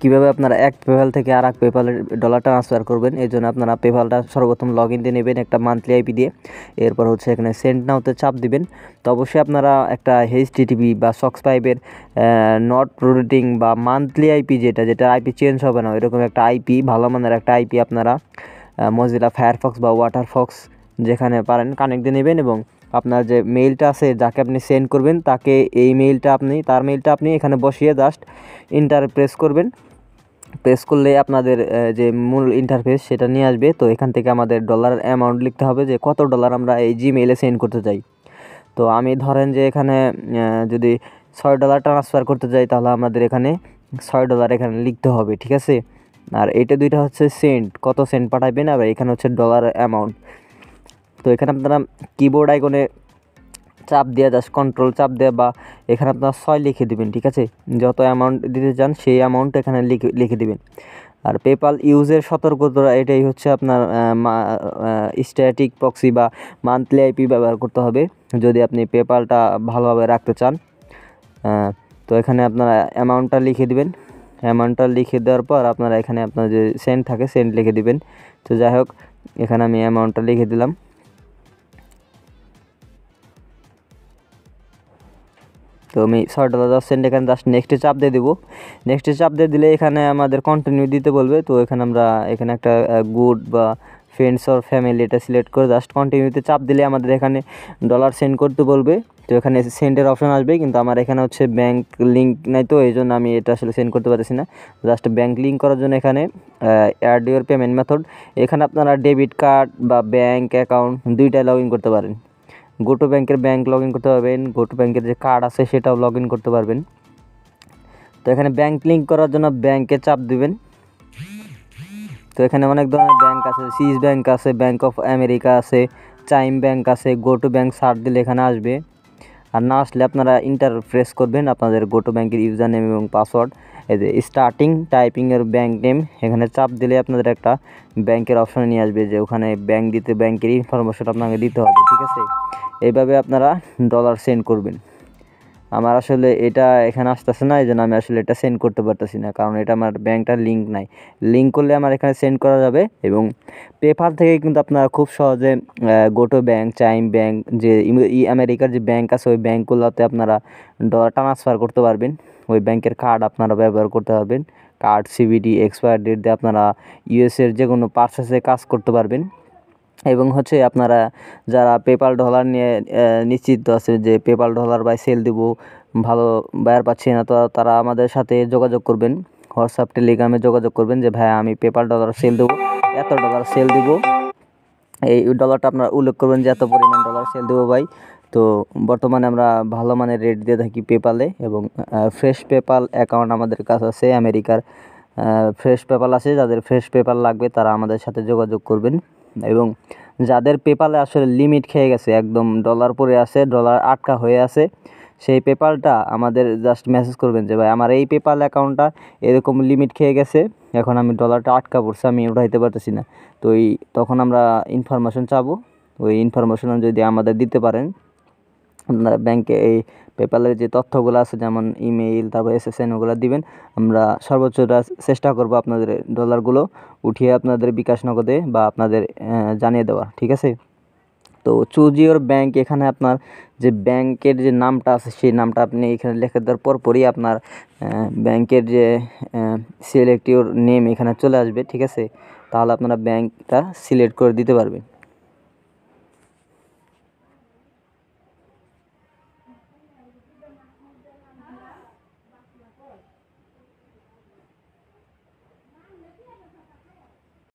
কীভাবে আপনারা এক পেপাল থেকে আর এক পেপালের ডলার ট্রান্সফার করবেন এই জন্য আপনারা পেপালটা সর্বপ্রথম লগ ইন দিয়ে নেবেন একটা মান্থলি আইপি দিয়ে এরপর হচ্ছে এখানে সেন্ড নাওতে চাপ দিবেন তো অবশ্যই আপনারা একটা টিভি বা সক্স পাইপের নট প্রোডিটিং বা মান্থলি আইপি যেটা যেটা আইপি চেঞ্জ হবে না এরকম একটা আইপি ভালো মানের একটা আইপি আপনারা মজিলা ফায়ারফক্স বা ওয়াটার ফক্স যেখানে পারেন কানেক্ট দিয়ে নেবেন এবং আপনার যে মেইলটা আছে যাকে আপনি সেন্ড করবেন তাকে এই মেইলটা আপনি তার মেইলটা আপনি এখানে বসিয়ে জাস্ট ইন্টার প্রেস করবেন প্রেস করলে আপনাদের যে মূল ইন্টারফেস সেটা নিয়ে আসবে তো এখান থেকে আমাদের ডলার অ্যামাউন্ট লিখতে হবে যে কত ডলার আমরা এই জিমেইলে সেন্ড করতে চাই তো আমি ধরেন যে এখানে যদি ছয় ডলার ট্রান্সফার করতে চাই তাহলে আমাদের এখানে ছয় ডলার এখানে লিখতে হবে ঠিক আছে আর এটা দুইটা হচ্ছে সেন্ট কত সেন্ট পাঠাবেন আর এখানে হচ্ছে ডলার অ্যামাউন্ট তো এখানে আপনারা কিবোর্ড আইকনে চাপ দেওয়া জাস্ট কন্ট্রোল চাপ দেওয়া বা এখানে আপনার ছয় লিখে দেবেন ঠিক আছে যত অ্যামাউন্ট দিতে চান সেই অ্যামাউন্ট এখানে লিখে লিখে দেবেন আর পেপাল ইউজের সতর্কতা এটাই হচ্ছে আপনার স্ট্যাটিক পক্সি বা মান্থলি আইপি ব্যবহার করতে হবে যদি আপনি পেপালটা ভালোভাবে রাখতে চান তো এখানে আপনারা অ্যামাউন্টটা লিখে দিবেন অ্যামাউন্টটা লিখে দেওয়ার পর আপনারা এখানে আপনার যে সেন্ট থাকে সেন্ট লিখে দিবেন তো যাই হোক এখানে আমি অ্যামাউন্টটা লিখে দিলাম তো আমি ছয়টা দশ সেন্ট এখানে জাস্ট নেক্সটে চাপ দিয়ে দেবো নেক্সটে চাপ দিয়ে দিলে এখানে আমাদের কন্টিনিউ দিতে বলবে তো এখানে আমরা এখানে একটা গুড বা ফ্রেন্ডস অর ফ্যামিলি এটা সিলেক্ট করে জাস্ট কন্টিনিউতে চাপ দিলে আমাদের এখানে ডলার সেন্ড করতে বলবে তো এখানে সেন্ডের অপশান আসবে কিন্তু আমার এখানে হচ্ছে ব্যাঙ্ক লিঙ্ক নাই তো এই জন্য আমি এটা আসলে সেন্ড করতে পারতেছি না জাস্ট ব্যাঙ্ক লিঙ্ক করার জন্য এখানে অ্যাড ইউর পেমেন্ট মেথড এখানে আপনারা ডেবিট কার্ড বা ব্যাঙ্ক অ্যাকাউন্ট দুইটাই লগ ইন করতে পারেন গোটো ব্যাংকের ব্যাংক লগ ইন করতে পারবেন গোটো ব্যাংকের যে কার্ড আছে সেটাও লগ ইন করতে পারবেন তো এখানে ব্যাংক লিঙ্ক করার জন্য ব্যাংকে চাপ দিবেন তো এখানে অনেক ধরনের ব্যাংক আছে সিস ব্যাংক আছে ব্যাংক অফ আমেরিকা আছে চাইম ব্যাংক আছে গোটো ব্যাংক সার্চ দিলে এখানে আসবে আর না আসলে আপনারা ইন্টারফ্রেস করবেন আপনাদের গোটো ব্যাংকের ইউজার নেম এবং পাসওয়ার্ড এই যে স্টার্টিং টাইপিংয়ের ব্যাঙ্ক নেম এখানে চাপ দিলে আপনাদের একটা ব্যাংকের অপশানে নিয়ে আসবে যে ওখানে ব্যাংক দিতে ব্যাংকের ইনফরমেশন আপনাকে দিতে হবে ঠিক আছে এইভাবে আপনারা ডলার সেন্ড করবেন আমার আসলে এটা এখানে আসতেছে না এই জন্য আমি আসলে এটা সেন্ড করতে পারতেছি না কারণ এটা আমার ব্যাংকটার লিঙ্ক নাই লিঙ্ক করলে আমার এখানে সেন্ড করা যাবে এবং পেপার থেকে কিন্তু আপনারা খুব সহজে গোটো ব্যাংক চাইম ব্যাংক যে ই আমেরিকার যে ব্যাংক আছে ওই ব্যাংকগুলোতে আপনারা ডলার ট্রান্সফার করতে পারবেন ওই ব্যাংকের কার্ড আপনারা ব্যবহার করতে পারবেন কার্ড সিবিডি এক্সপায়ার ডেট দিয়ে আপনারা ইউএসের যে কোনো পার্সেসে কাজ করতে পারবেন এবং হচ্ছে আপনারা যারা পেপাল ডলার নিয়ে নিশ্চিত আছে যে পেপাল ডলার বাই সেল দিব ভালো বায়ার পাচ্ছি না তো তারা আমাদের সাথে যোগাযোগ করবেন হোয়াটসঅ্যাপ টেলিগ্রামে যোগাযোগ করবেন যে ভাই আমি পেপাল ডলার সেল দেবো এত ডলার সেল দিব এই ডলারটা আপনারা উল্লেখ করবেন যে এত পরিমাণ ডলার সেল দেবো ভাই তো বর্তমানে আমরা ভালো মানের রেট দিয়ে থাকি পেপালে এবং ফ্রেশ পেপাল অ্যাকাউন্ট আমাদের কাছে আছে আমেরিকার ফ্রেশ পেপাল আছে যাদের ফ্রেশ পেপাল লাগবে তারা আমাদের সাথে যোগাযোগ করবেন এবং যাদের পেপালে আসলে লিমিট খেয়ে গেছে একদম ডলার পরে আছে ডলার আটকা হয়ে আছে সেই পেপালটা আমাদের জাস্ট মেসেজ করবেন যে ভাই আমার এই পেপাল অ্যাকাউন্টটা এরকম লিমিট খেয়ে গেছে এখন আমি ডলারটা আটকা পড়ছে আমি উঠাইতে পারতেছি না তো এই তখন আমরা ইনফরমেশন চাবো ওই ইনফরমেশন যদি আমাদের দিতে পারেন আপনারা ব্যাংকে এই পেপ্যালের যে তথ্যগুলো আছে যেমন ইমেইল তারপর এন ওগুলো দিবেন আমরা সর্বোচ্চ চেষ্টা করব আপনাদের ডলারগুলো উঠিয়ে আপনাদের বিকাশ নগদে বা আপনাদের জানিয়ে দেওয়া ঠিক আছে তো চুজ ওর ব্যাংক এখানে আপনার যে ব্যাংকের যে নামটা আছে সেই নামটা আপনি এখানে লেখে দেওয়ার পরপরই আপনার ব্যাংকের যে সিলেক্ট ইওর নেম এখানে চলে আসবে ঠিক আছে তাহলে আপনারা ব্যাংকটা সিলেক্ট করে দিতে পারবেন